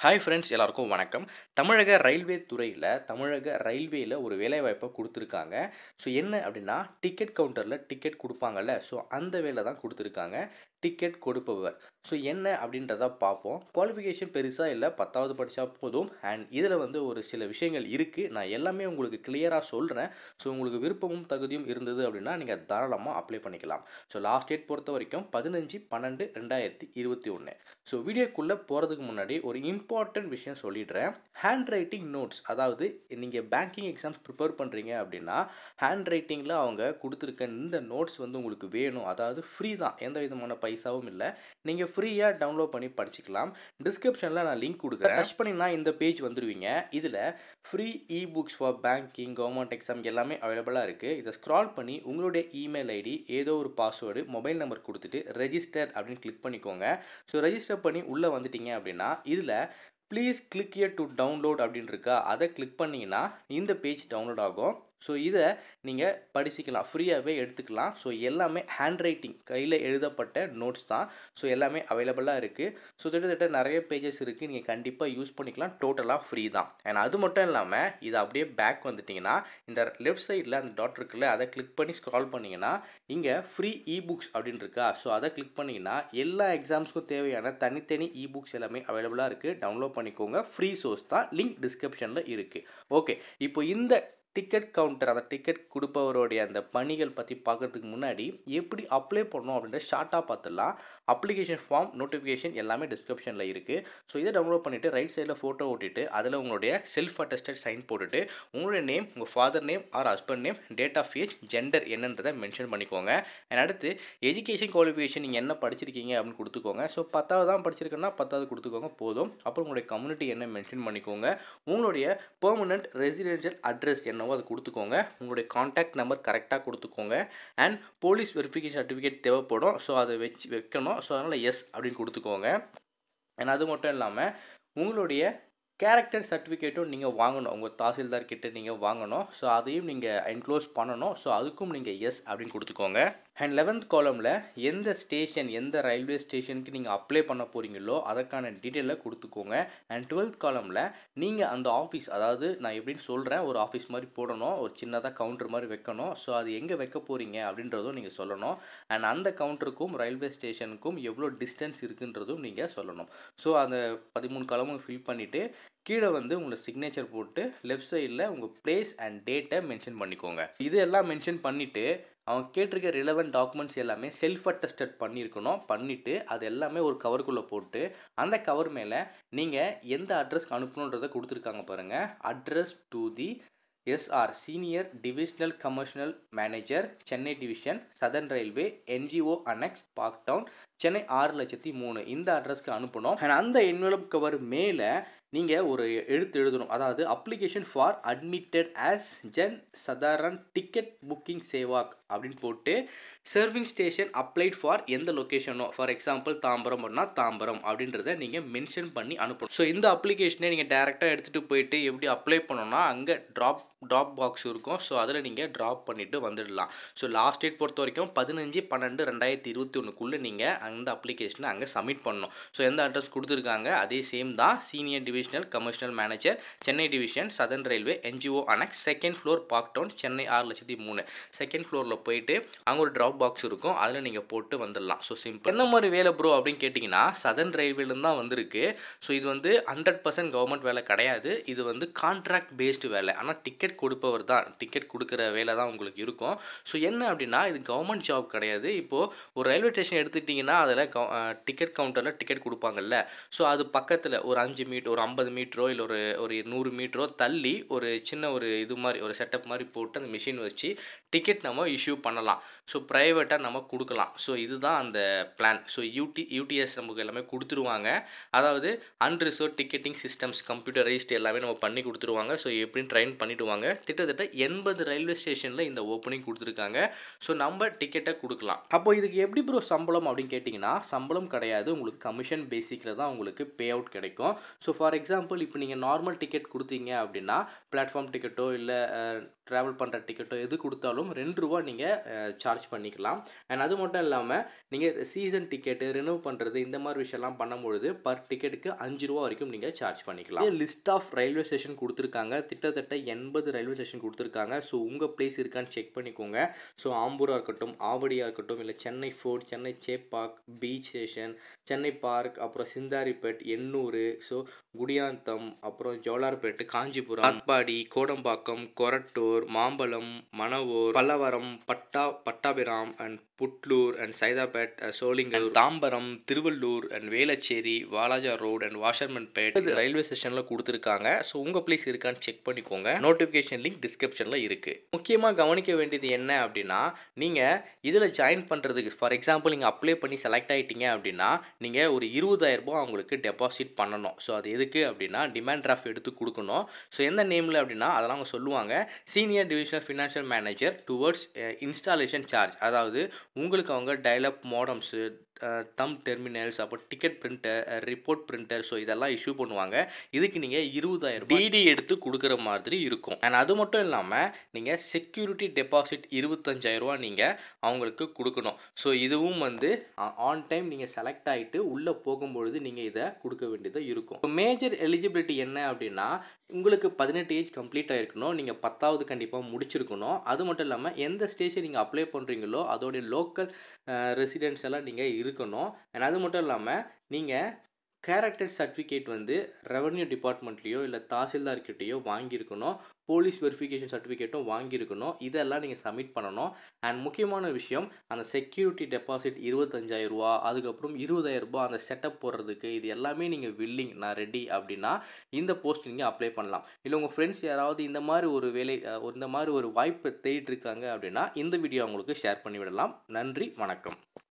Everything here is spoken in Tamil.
ஹாய் ஃப்ரெண்ட்ஸ் எல்லாருக்கும் வணக்கம் தமிழக ரயில்வே துறையில் தமிழக ரயில்வேயில் ஒரு வேலைவாய்ப்பை கொடுத்துருக்காங்க ஸோ என்ன அப்படின்னா டிக்கெட் கவுண்டரில் டிக்கெட் கொடுப்பாங்கல்ல ஸோ அந்த வேலை தான் கொடுத்துருக்காங்க டிக்கெட் கொடுப்பவர் ஸோ என்ன அப்படின்றத பார்ப்போம் குவாலிஃபிகேஷன் பெருசாக இல்லை பத்தாவது படித்தா போதும் அண்ட் இதில் வந்து ஒரு சில விஷயங்கள் இருக்குது நான் எல்லாமே உங்களுக்கு கிளியராக சொல்கிறேன் ஸோ உங்களுக்கு விருப்பமும் தகுதியும் இருந்தது அப்படின்னா நீங்கள் தாராளமாக அப்ளை பண்ணிக்கலாம் ஸோ லாஸ்ட் டேட் பொறுத்த வரைக்கும் பதினஞ்சு பன்னெண்டு ரெண்டாயிரத்தி இருபத்தி ஒன்று ஸோ வீடியோக்குள்ளே போகிறதுக்கு முன்னாடி ஒரு இம்பார்ட்டன்ட் விஷயம் சொல்லிடுறேன் ஹேண்ட் ரைட்டிங் நோட்ஸ் அதாவது நீங்கள் பேங்கிங் எக்ஸாம்ஸ் ப்ரிப்பேர் பண்ணுறீங்க அப்படின்னா ஹேண்ட் ரைட்டிங்கில் அவங்க கொடுத்துருக்க இந்த நோட்ஸ் வந்து உங்களுக்கு வேணும் அதாவது ஃப்ரீ தான் எந்த விதமான பைசாவும் இல்லை நீங்கள் ஃப்ரீயாக டவுன்லோட் பண்ணி படிச்சுக்கலாம் டிஸ்கிரிப்ஷனில் நான் லிங்க் கொடுக்குறேன் டச் பண்ணினா இந்த பேஜ் வந்துடுவீங்க இதில் free e books for banking government exam எல்லாமே அவைலபிளாக இருக்குது இதை ஸ்க்ரால் பண்ணி உங்களுடைய இமெயில் ஐடி ஏதோ ஒரு பாஸ்வேர்டு மொபைல் நம்பர் கொடுத்துட்டு ரெஜிஸ்டர் அப்படின்னு கிளிக் பண்ணிக்கோங்க ஸோ ரெஜிஸ்டர் பண்ணி உள்ளே வந்துட்டீங்க அப்படின்னா இதில் please click here to download அப்படின்னு இருக்கா அதை கிளிக் பண்ணிங்கன்னா இந்த பேஜ் டவுன்லோட் ஆகும் ஸோ இதை நீங்கள் படிச்சுக்கலாம் ஃப்ரீயாகவே எடுத்துக்கலாம் ஸோ எல்லாமே ஹேண்ட் ரைட்டிங் கையில் எழுதப்பட்ட நோட்ஸ் தான் ஸோ எல்லாமே அவைலபிளாக இருக்குது ஸோ கிட்டத்தட்ட நிறைய பேஜஸ் இருக்குது நீங்கள் கண்டிப்பாக யூஸ் பண்ணிக்கலாம் டோட்டலாக ஃப்ரீ தான் அண்ட் அது மட்டும் இல்லாமல் இதை அப்படியே பேக் வந்துட்டிங்கன்னா இந்த லெஃப்ட் சைடில் அந்த டாட் இருக்குல்ல அதை கிளிக் பண்ணி ஸ்க்ரால் பண்ணிங்கன்னா இங்கே ஃப்ரீ இ புக்ஸ் அப்படின்னு இருக்கா ஸோ அதை கிளிக் பண்ணிங்கன்னா எல்லா எக்ஸாம்ஸ்க்கும் தேவையான தனித்தனி இ புக்ஸ் எல்லாமே அவைலபிளாக இருக்குது டவுன்லோட் பண்ணிக்கோங்க ஃப்ரீ சோர்ஸ் தான் லிங்க் டிஸ்கிரிப்ஷனில் இருக்குது ஓகே இப்போ இந்த டிக்கெட் கவுண்டர் அந்த டிக்கெட் கொடுப்பவருடைய அந்த பணிகள் பற்றி பார்க்குறதுக்கு முன்னாடி எப்படி அப்ளை பண்ணணும் அப்படின்ற ஷார்ட்டாக பார்த்துடலாம் அப்ளிகேஷன் ஃபார்ம் நோட்டிஃபிகேஷன் எல்லாமே டிஸ்கிரிப்ஷனில் இருக்குது ஸோ இதை டவுன்லோட் பண்ணிவிட்டு ரைட் சைடில் ஃபோட்டோ ஓட்டிட்டு அதில் உங்களுடைய செல்ஃப் அட்டஸ்டட் சைன் போட்டுட்டு உங்களுடைய நேம் உங்கள் father name or husband name date of age gender என்னன்றதை மென்ஷன் பண்ணிக்கோங்க அண்ட் அடுத்து எஜுகேஷன் குவாலிஃபிகேஷன் நீங்கள் என்ன படிச்சிருக்கீங்க அப்படின்னு கொடுத்துக்கோங்க ஸோ பத்தாவது தான் படிச்சிருக்கேன்னா பத்தாவது கொடுத்துக்கோங்க போதும் அப்புறம் உங்களுடைய கம்யூனிட்டி என்ன மென்ஷன் பண்ணிக்கோங்க உங்களுடைய பெர்மனன்ட் ரெசிடென்ஷியல் அட்ரஸ் என்ன என்னவோ அதை கொடுத்துக்கோங்க உங்களுடைய காண்டாக்ட் நம்பர் கரெக்டாக கொடுத்துக்கோங்க அண்ட் போலீஸ் வெரிஃபிகேஷன் சர்டிஃபிகேட் தேவைப்படும் ஸோ அதை வச்சு வைக்கணும் ஸோ அதனால் எஸ் அப்படின்னு கொடுத்துக்கோங்க அண்ட் அது மட்டும் இல்லாமல் உங்களுடைய கேரக்டர் சர்டிஃபிகேட்டும் நீங்கள் வாங்கணும் உங்கள் தாசில்தார் கிட்டே நீங்கள் வாங்கணும் ஸோ அதையும் நீங்கள் என்க்ளோஸ் பண்ணணும் ஸோ அதுக்கும் நீங்கள் எஸ் அப்படின்னு கொடுத்துக்கோங்க அண்ட் லெவன்த் காலமில் எந்த ஸ்டேஷன் எந்த ரயில்வே ஸ்டேஷனுக்கு நீங்கள் அப்ளை பண்ண போகிறீங்களோ அதற்கான டீட்டெயிலை கொடுத்துக்கோங்க அண்ட் டுவெல்த் காலமில் நீங்கள் அந்த ஆஃபீஸ் அதாவது நான் எப்படின்னு சொல்கிறேன் ஒரு ஆஃபீஸ் மாதிரி போடணும் ஒரு சின்னதாக கவுண்டர் மாதிரி வைக்கணும் ஸோ அது எங்கே வைக்க போகிறீங்க அப்படின்றதும் நீங்கள் சொல்லணும் அண்ட் அந்த கவுண்டருக்கும் ரயில்வே ஸ்டேஷனுக்கும் எவ்வளோ டிஸ்டன்ஸ் இருக்குன்றதும் நீங்கள் சொல்லணும் ஸோ அந்த பதிமூணு காலமும் ஃபில் பண்ணிவிட்டு கீழே வந்து உங்களை சிக்னேச்சர் போட்டு லெஃப்ட் சைடில் உங்கள் பிளேஸ் அண்ட் டேட்டை மென்ஷன் பண்ணிக்கோங்க இது எல்லாம் மென்ஷன் பண்ணிவிட்டு அவங்க கேட்டிருக்க ரிலவெண்ட் டாக்குமெண்ட்ஸ் எல்லாமே செல்ஃப் அட்டஸ்டட் பண்ணியிருக்கணும் பண்ணிவிட்டு அது எல்லாமே ஒரு கவருக்குள்ளே போட்டு அந்த கவர் மேலே நீங்கள் எந்த அட்ரஸ்க்கு அனுப்பணுன்றதை கொடுத்துருக்காங்க பாருங்கள் address to the SR senior divisional commercial manager Chennai division southern railway NGO annex Park Town town Chennai ஆறு லட்சத்தி மூணு இந்த அட்ரஸ்க்கு அனுப்பணும் அண்ட் அந்த என்வெலப் கவர் மேலே நீங்கள் ஒரு எழுத்து எழுதணும் அதாவது application for admitted as Jan Sadharan ticket booking Sewak அப்படின்னு போட்டு சர்விங் ஸ்டேஷன் அப்ளைட் ஃபார் எந்த லொக்கேஷனோ ஃபார் எக்ஸாம்பிள் தாம்பரம் பண்ணால் தாம்பரம் அப்படின்றத நீங்கள் மென்ஷன் பண்ணி அனுப்பணும் ஸோ இந்த அப்ளிகேஷனை நீங்கள் டேரெக்டாக எடுத்துகிட்டு போயிட்டு எப்படி அப்ளை பண்ணோன்னா அங்கே ட்ராப் ட்ராப் பாக்ஸ் இருக்கும் ஸோ அதில் நீங்கள் ட்ராப் பண்ணிவிட்டு வந்துடலாம் ஸோ லாஸ்ட் டேட் பொறுத்த வரைக்கும் பதினஞ்சு பன்னெண்டு ரெண்டாயிரத்தி இருபத்தி ஒன்றுக்குள்ளே நீங்கள் அந்த அப்ளிகேஷனை அங்கே சப்மிட் பண்ணணும் ஸோ எந்த அட்ரஸ் கொடுத்துருக்காங்க அதே சேம் தான் senior divisional commercial manager Chennai division southern railway NGO annex second floor park Chennai ஆறு லட்சத்தி மூணு செகண்ட் ஃப்ளோரில் போயிட்டு அங்கே ஒரு ட்ராப் பாக்ஸ் இருக்கும் அதில் நீங்கள் போட்டு வந்துடலாம் ஸோ சிம்பிள் எந்த மாதிரி வேலை ப்ரோ அப்படின்னு கேட்டிங்கன்னா சதன் ரயில்வேலேருந்து தான் வந்திருக்கு ஸோ இது வந்து ஹண்ட்ரட் பர்சன்ட் கவர்மெண்ட் வேலை கிடையாது இது வந்து கான்ட்ராக்ட் பேஸ்டு வேலை ஆனால் டிக்கெட் டிக்கெட் கொடுப்பவர் தான் டிக்கெட் கொடுக்குற வேலை தான் உங்களுக்கு இருக்கும் ஸோ என்ன அப்படின்னா இது கவர்மெண்ட் ஜாப் கிடையாது இப்போது ஒரு ரயில்வே ஸ்டேஷன் எடுத்துட்டிங்கன்னா அதில் டிக்கெட் கவுண்டரில் டிக்கெட் கொடுப்பாங்கல்ல ஸோ அது பக்கத்தில் ஒரு அஞ்சு மீட்டர் ஒரு ஐம்பது மீட்டரோ இல்லை ஒரு ஒரு நூறு மீட்டரோ தள்ளி ஒரு சின்ன ஒரு இது மாதிரி ஒரு செட்டப் மாதிரி போட்டு அந்த மிஷின் வச்சு டிக்கெட் நம்ம இஷ்யூ பண்ணலாம் ஸோ ப்ரைவேட்டாக நம்ம கொடுக்கலாம் ஸோ இதுதான் அந்த பிளான் ஸோ யூடி யூடிஎஸ் நமக்கு எல்லாமே கொடுத்துருவாங்க அதாவது அன்ரிசர்வ் டிக்கெட்டிங் சிஸ்டம்ஸ் கம்ப்யூட்டரைஸ்ட் எல்லாமே நம்ம பண்ணி கொடுத்துருவாங்க ஸோ எப்படின்னு ட்ரைன் பண்ணிவிடுவாங்க பண்ணுவாங்க கிட்டத்தட்ட எண்பது ரயில்வே ஸ்டேஷனில் இந்த ஓப்பனிங் கொடுத்துருக்காங்க ஸோ நம்ம டிக்கெட்டை கொடுக்கலாம் அப்போ இதுக்கு எப்படி ப்ரோ சம்பளம் அப்படின்னு கேட்டிங்கன்னா சம்பளம் கிடையாது உங்களுக்கு கமிஷன் பேசிக்கில் தான் உங்களுக்கு பே அவுட் கிடைக்கும் ஸோ ஃபார் எக்ஸாம்பிள் இப்போ நீங்கள் நார்மல் டிக்கெட் கொடுத்தீங்க அப்படின்னா பிளாட்ஃபார்ம் டிக்கெட்டோ இல்லை ட்ராவல் பண்ணுற டிக்கெட்டோ எது கொடுத்தாலும் ரெண்டு ரூபா நீங்கள் சார்ஜ் பண்ணிக்கலாம் அண்ட் அது மட்டும் இல்லாமல் நீங்கள் சீசன் டிக்கெட்டு ரினூவ் பண்ணுறது இந்த மாதிரி விஷயம்லாம் பண்ணும்பொழுது பர் டிக்கெட்டுக்கு அஞ்சு ரூபா வரைக்கும் நீங்கள் சார்ஜ் பண்ணிக்கலாம் லிஸ்ட் ஆஃப் ரயில்வே ஸ்டேஷன் கொடுத்துருக்காங்க திட்டத்தட்ட எண்பது ஒன்பது ரயில்வே ஸ்டேஷன் கொடுத்துருக்காங்க ஸோ உங்கள் பிளேஸ் இருக்கான்னு செக் பண்ணிக்கோங்க ஸோ ஆம்பூராக இருக்கட்டும் ஆவடியாக இருக்கட்டும் இல்லை Chennai fort Chennai Chepauk beach station Chennai park அப்புறம் சிந்தாரிப்பேட் எண்ணூர் ஸோ குடியாந்தம் அப்புறம் ஜோலார்பேட்டு காஞ்சிபுரம் அன்பாடி கோடம்பாக்கம் கொரட்டூர் மாம்பழம் மணவூர் பல்லவரம் பட்டா Pattabiram and Putlur and Saidapet uh, Sholinghur Tambaram Tiruvallur and Velachery Walajah road and Washermanpet இது ரயில்வே ஸ்டேஷனில் கொடுத்துருக்காங்க ஸோ உங்கள் பிளேஸ் இருக்கான்னு செக் பண்ணிக்கோங்க நோட்டிஃபிகேஷன் லிங்க் டிஸ்கிரிப்ஷனில் இருக்குது முக்கியமாக கவனிக்க வேண்டியது என்ன அப்படின்னா நீங்கள் இதில் ஜாயின் பண்ணுறதுக்கு ஃபார் எக்ஸாம்பிள் நீங்கள் அப்ளை பண்ணி செலக்ட் ஆகிட்டீங்க அப்படின்னா நீங்கள் ஒரு இருபதாயிரரூபா அவங்களுக்கு டெபாசிட் பண்ணணும் ஸோ அது எதுக்கு அப்படின்னா டிமாண்ட் ட்ராஃப்ட் எடுத்து கொடுக்கணும் ஸோ எந்த நேமில் அப்படின்னா அதெல்லாம் அவங்க சொல்லுவாங்க senior divisional financial manager towards installation charge அதாவது உங்களுக்கு அவங்க டைலப் மோடம்ஸு தம் டெர்மினல்ஸ் அப்போ ticket printer report printer so இதெல்லாம் இஷ்யூ பண்ணுவாங்க இதுக்கு நீங்கள் இருபதாயிரம் டிடி எடுத்து கொடுக்குற மாதிரி இருக்கும் அண்ட் அது மட்டும் இல்லாமல் நீங்கள் செக்யூரிட்டி டெபாசிட் இருபத்தஞ்சாயிரரூவா நீங்கள் அவங்களுக்கு கொடுக்கணும் ஸோ இதுவும் வந்து ஆன் டைம் நீங்கள் செலக்ட் ஆகிட்டு உள்ளே போகும்பொழுது நீங்கள் இதை கொடுக்க வேண்டியதாக இருக்கும் மேஜர் எலிஜிபிலிட்டி என்ன அப்படின்னா உங்களுக்கு பதினெட்டு ஏஜ் கம்ப்ளீட் ஆகிருக்கணும் நீங்கள் பத்தாவது கண்டிப்பாக முடிச்சிருக்கணும் அது மட்டும் இல்லாமல் எந்த ஸ்டேஜை நீங்கள் அப்ளை பண்ணுறீங்களோ அதோடைய லோக்கல் ரெசிடென்ட்ஸ் எல்லாம் நீங்கள் இருக்கணும் அண்ட் அது மட்டும் இல்லாமல் நீங்கள் கேரக்டர் சர்டிஃபிகேட் வந்து ரெவன்யூ டிபார்ட்மெண்ட்லேயோ இல்லை தாசில்தார்கிட்டேயோ வாங்கியிருக்கணும் போலீஸ் வெரிஃபிகேஷன் சர்டிஃபிகேட்டும் வாங்கியிருக்கணும் இதெல்லாம் நீங்கள் சப்மிட் பண்ணணும் அண்ட் முக்கியமான விஷயம் அந்த செக்யூரிட்டி டெபாசிட் ரூபா அதுக்கப்புறம் ரூபா அந்த செட்டப் போடுறதுக்கு இது எல்லாமே நீங்கள் வில்லிங் நான் ரெடி அப்படின்னா இந்த போஸ்ட் நீங்கள் அப்ளை பண்ணலாம் இல்லை உங்கள் ஃப்ரெண்ட்ஸ் யாராவது இந்த மாதிரி ஒரு வேலை இந்த மாதிரி ஒரு வாய்ப்பை தேடிட்டுருக்காங்க இருக்காங்க அப்படின்னா இந்த வீடியோ அவங்களுக்கு ஷேர் பண்ணிவிடலாம் நன்றி வணக்கம்